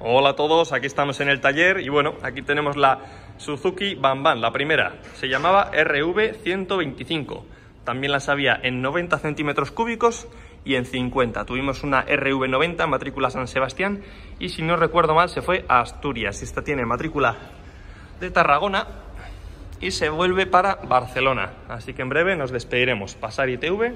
Hola a todos, aquí estamos en el taller y bueno, aquí tenemos la Suzuki Van, la primera. Se llamaba RV125. También las había en 90 centímetros cúbicos y en 50. Tuvimos una RV90, matrícula San Sebastián, y si no recuerdo mal se fue a Asturias. Esta tiene matrícula de Tarragona y se vuelve para Barcelona. Así que en breve nos despediremos. Pasar ITV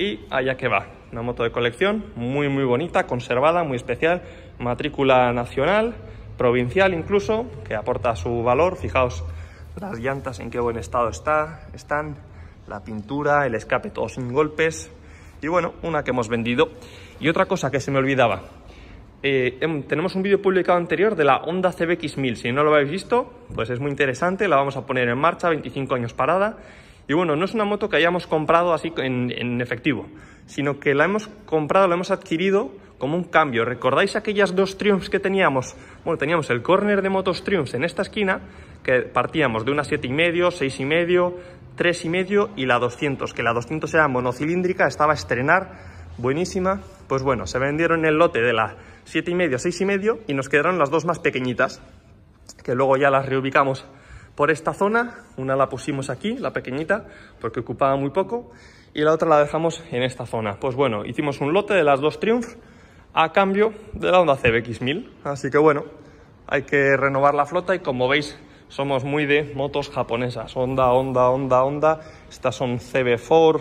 y allá que va. Una moto de colección muy muy bonita, conservada, muy especial, matrícula nacional, provincial incluso, que aporta su valor. Fijaos las llantas en qué buen estado está, están, la pintura, el escape todo sin golpes. Y bueno, una que hemos vendido. Y otra cosa que se me olvidaba. Eh, em, tenemos un vídeo publicado anterior de la Honda CBX1000. Si no lo habéis visto, pues es muy interesante. La vamos a poner en marcha, 25 años parada y bueno, no es una moto que hayamos comprado así en, efectivo, sino que la hemos comprado, la hemos adquirido como un cambio. ¿Recordáis aquellas dos Triumphs que teníamos? Bueno, teníamos el corner de motos Triumphs en esta esquina, que partíamos de una 7,5, 6,5, 3,5 y la 200, que la 200 era monocilíndrica, estaba a estrenar, buenísima. Pues bueno, se vendieron el lote de la 7,5, 6,5 y nos quedaron las dos más pequeñitas, que luego ya las reubicamos por esta zona. Una la pusimos aquí, la pequeñita, porque ocupaba muy poco, y la otra la dejamos en esta zona. Pues bueno, hicimos un lote de las dos Triumph a cambio de la Honda CBX1000. Así que bueno, hay que renovar la flota y como veis somos muy de motos japonesas. Honda, Honda, Honda, Honda. Estas son CB4.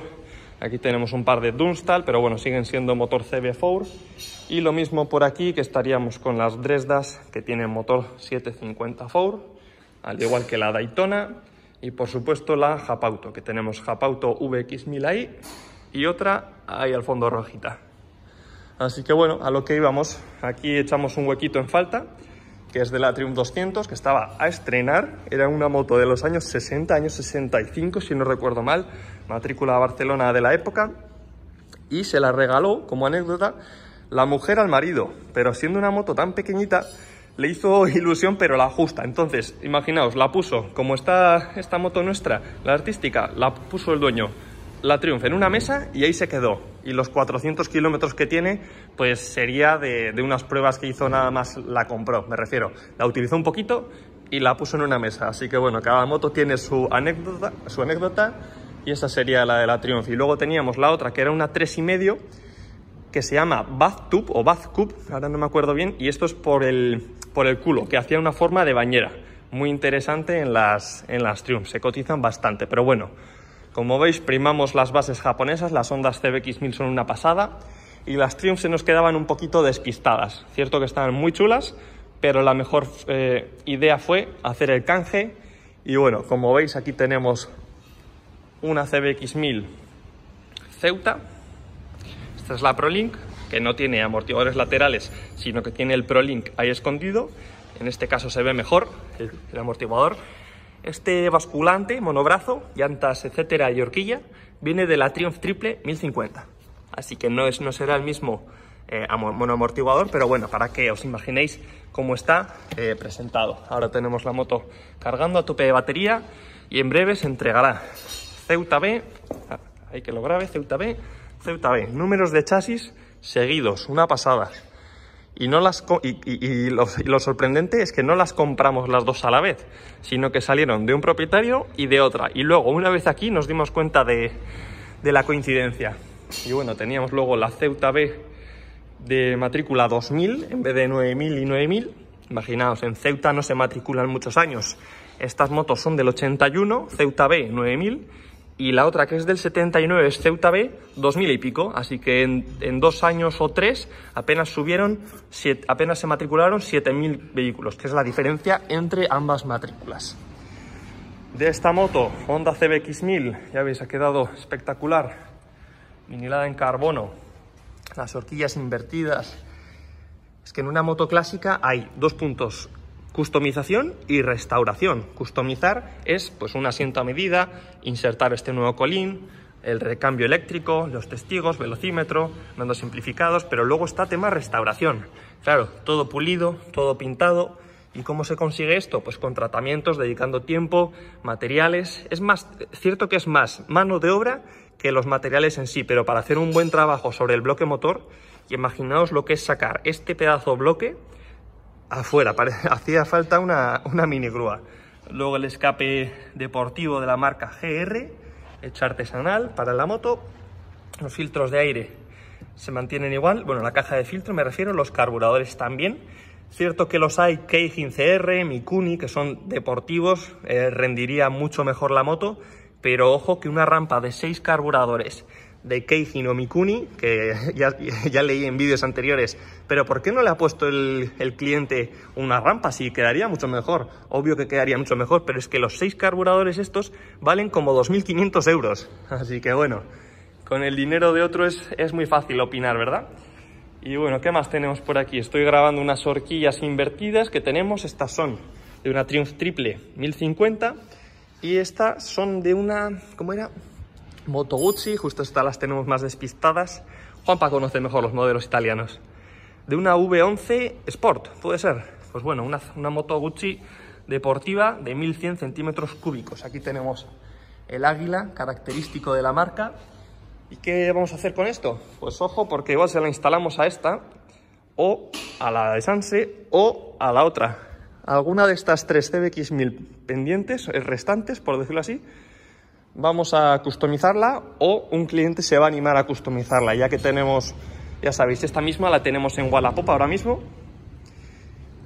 Aquí tenemos un par de Dunstall, pero bueno, siguen siendo motor CB4. Y lo mismo por aquí, que estaríamos con las Dresdas, que tienen motor 750 Four al igual que la Daytona y por supuesto la Japauto, que tenemos Japauto vx 1000 ahí y otra ahí al fondo rojita. Así que bueno, a lo que íbamos, aquí echamos un huequito en falta, que es de la Triumph 200, que estaba a estrenar, era una moto de los años 60, años 65, si no recuerdo mal, matrícula Barcelona de la época, y se la regaló, como anécdota, la mujer al marido, pero siendo una moto tan pequeñita, le hizo ilusión, pero la ajusta... Entonces, imaginaos, la puso, como está esta moto nuestra, la artística, la puso el dueño, la Triumph en una mesa y ahí se quedó. Y los 400 kilómetros que tiene, pues sería de, unas pruebas que hizo nada más la compró, me refiero. La utilizó un poquito y la puso en una mesa. Así que bueno, cada moto tiene su anécdota, su anécdota y esa sería la de la Triumph. Y luego teníamos la otra, que era una 3,5 que se llama bathtub o bathcup, ahora no me acuerdo bien, y esto es por el, por el culo, que hacía una forma de bañera. Muy interesante en las, en las Triumph, se cotizan bastante, pero bueno, como veis primamos las bases japonesas, las ondas CBX1000 son una pasada, y las Triumph se nos quedaban un poquito desquistadas, Cierto que estaban muy chulas, pero la mejor eh, idea fue hacer el canje, y bueno, como veis aquí tenemos una CBX1000 Ceuta, esta es la ProLink, que no tiene amortiguadores laterales, sino que tiene el ProLink ahí escondido. En este caso se ve mejor el, amortiguador. Este basculante, monobrazo, llantas, etcétera y horquilla, viene de la Triumph Triple 1050. Así que no, es, no será el mismo eh, monoamortiguador, pero bueno, para que os imaginéis cómo está eh, presentado. Ahora tenemos la moto cargando a tope de batería y en breve se entregará Ceuta B, ah, hay que lo grabe, Ceuta B, Ceuta B, números de chasis seguidos, una pasada. Y, no las, y, lo, sorprendente es que no las compramos las dos a la vez, sino que salieron de un propietario y de otra. Y luego, una vez aquí, nos dimos cuenta de, de la coincidencia. Y bueno, teníamos luego la Ceuta B de matrícula 2000 en vez de 9000 y 9000. Imaginaos, en Ceuta no se matriculan muchos años. Estas motos son del 81, Ceuta B 9000 y la otra que es del 79 es Ceuta B, 2000 y pico, así que en, dos años o tres apenas subieron, apenas se matricularon 7000 vehículos, que es la diferencia entre ambas matrículas. De esta moto, Honda CBX1000, ya veis, ha quedado espectacular, Minilada en carbono, las horquillas invertidas. Es que en una moto clásica hay dos puntos, Customización y restauración. Customizar es pues un asiento a medida, insertar este nuevo colín, el recambio eléctrico, los testigos, velocímetro, mandos simplificados, pero luego está tema restauración. Claro, todo pulido, todo pintado. ¿Y cómo se consigue esto? Pues con tratamientos, dedicando tiempo, materiales. Es más, cierto que es más mano de obra que los materiales en sí, pero para hacer un buen trabajo sobre el bloque motor, imaginaos lo que es sacar este pedazo bloque afuera. hacía falta una, mini grúa. Luego el escape deportivo de la marca GR, hecho artesanal para la moto. Los filtros de aire se mantienen igual. Bueno, la caja de filtro me refiero, los carburadores también. Cierto que los hay k CR, Mikuni, que son deportivos, eh, rendiría mucho mejor la moto, pero ojo que una rampa de seis carburadores de Keiji no Mikuni, que ya, leí en vídeos anteriores, pero ¿por qué no le ha puesto el, cliente una rampa? Si quedaría mucho mejor, obvio que quedaría mucho mejor, pero es que los seis carburadores estos valen como 2.500 euros, así que bueno, con el dinero de otro es, es muy fácil opinar, ¿verdad? Y bueno, ¿qué más tenemos por aquí? Estoy grabando unas horquillas invertidas que tenemos, estas son de una Triumph Triple 1050 y estas son de una, ¿cómo era? Moto Gucci, justo estas las tenemos más despistadas. Juanpa conoce mejor los modelos italianos. De una V11 Sport, puede ser. Pues bueno, una, una moto Gucci deportiva de 1100 centímetros cúbicos. Aquí tenemos el águila, característico de la marca. ¿Y qué vamos a hacer con esto? Pues ojo, porque igual se la instalamos a esta, o a la de Sanse, o a la otra. Alguna de estas tres CBX1000 pendientes, eh, restantes, por decirlo así, vamos a customizarla o un cliente se va a animar a customizarla, ya que tenemos, ya sabéis, esta misma la tenemos en Wallapop ahora mismo,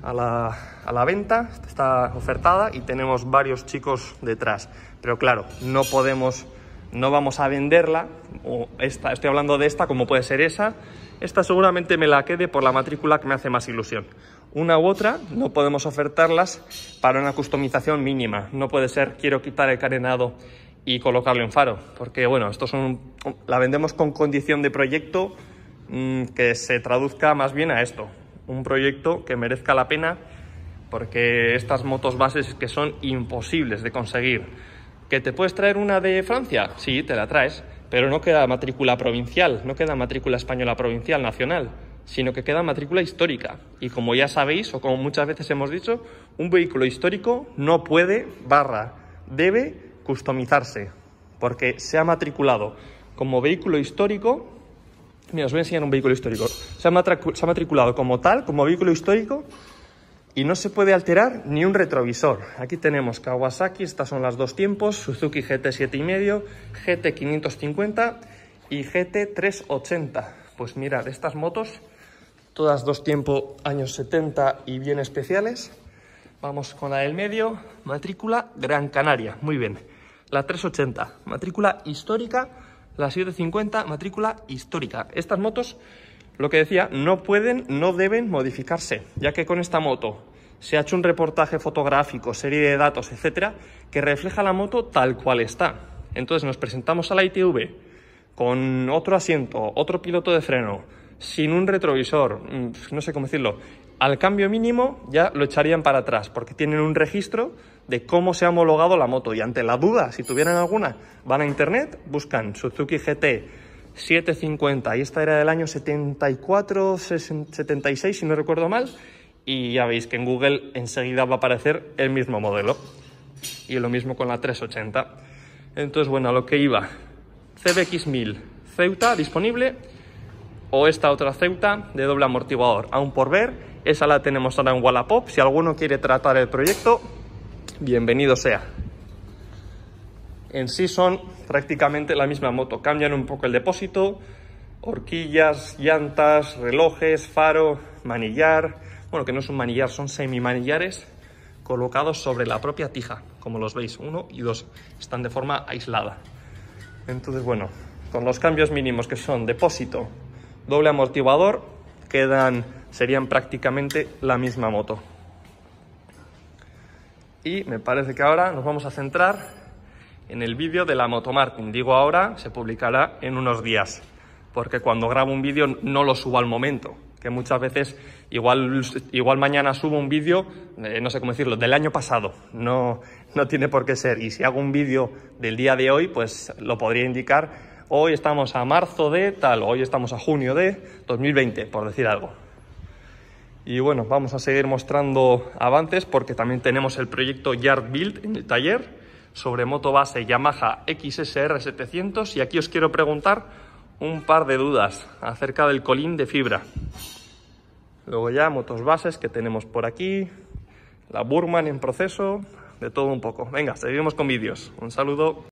a la, venta, está ofertada y tenemos varios chicos detrás. Pero claro, no podemos, no vamos a venderla, o esta, estoy hablando de esta como puede ser esa, esta seguramente me la quede por la matrícula que me hace más ilusión. Una u otra no podemos ofertarlas para una customización mínima. No puede ser quiero quitar el carenado y colocarle un faro. Porque bueno, esto son, la vendemos con condición de proyecto mm, que se traduzca más bien a esto. Un proyecto que merezca la pena porque estas motos bases que son imposibles de conseguir. ¿Que te puedes traer una de Francia? Sí, te la traes, pero no queda matrícula provincial, no queda matrícula española provincial, nacional, sino que queda matrícula histórica. Y como ya sabéis, o como muchas veces hemos dicho, un vehículo histórico no puede, barra, debe customizarse, porque se ha matriculado como vehículo histórico. Mira, os voy a enseñar un vehículo histórico. Se ha, matriculado como tal, como vehículo histórico, y no se puede alterar ni un retrovisor. Aquí tenemos Kawasaki, estas son las dos tiempos, Suzuki GT 7,5, GT 550 y GT 380. Pues mirad, estas motos, todas dos tiempos años 70 y bien especiales. Vamos con la del medio, matrícula Gran Canaria, muy bien la 380, matrícula histórica, la 750, matrícula histórica. Estas motos, lo que decía, no pueden, no deben modificarse, ya que con esta moto se ha hecho un reportaje fotográfico, serie de datos, etcétera, que refleja la moto tal cual está. Entonces nos presentamos a la ITV con otro asiento, otro piloto de freno, sin un retrovisor, mm, no sé cómo decirlo, al cambio mínimo ya lo echarían para atrás, porque tienen un registro de cómo se ha homologado la moto. Y ante la duda, si tuvieran alguna, van a internet, buscan Suzuki GT 750, y esta era del año 74, 76, si no recuerdo mal, y ya veis que en Google enseguida va a aparecer el mismo modelo. Y lo mismo con la 380. Entonces, bueno, a lo que iba. CBX1000 Ceuta disponible o esta otra Ceuta de doble amortiguador. Aún por ver, esa la tenemos ahora en Wallapop. Si alguno quiere tratar el proyecto, bienvenido sea. En sí son prácticamente la misma moto. Cambian un poco el depósito, horquillas, llantas, relojes, faro, manillar. Bueno, que no es un manillar, son semi manillares colocados sobre la propia tija, como los veis, uno y dos, están de forma aislada. Entonces, bueno, con los cambios mínimos que son depósito, doble amortiguador, quedan, serían prácticamente la misma moto. Y me parece que ahora nos vamos a centrar en el vídeo de la Moto Martin. Digo ahora, se publicará en unos días, porque cuando grabo un vídeo no lo subo al momento, que muchas veces igual, igual mañana subo un vídeo, eh, no sé cómo decirlo, del año pasado, no, no tiene por qué ser. Y si hago un vídeo del día de hoy, pues lo podría indicar hoy estamos a marzo de tal, hoy estamos a junio de 2020, por decir algo. Y bueno, vamos a seguir mostrando avances porque también tenemos el proyecto Yard Build en el taller sobre moto base Yamaha XSR 700 y aquí os quiero preguntar un par de dudas acerca del colín de fibra. Luego ya motos bases que tenemos por aquí, la Burman en proceso, de todo un poco. Venga, seguimos con vídeos. Un saludo.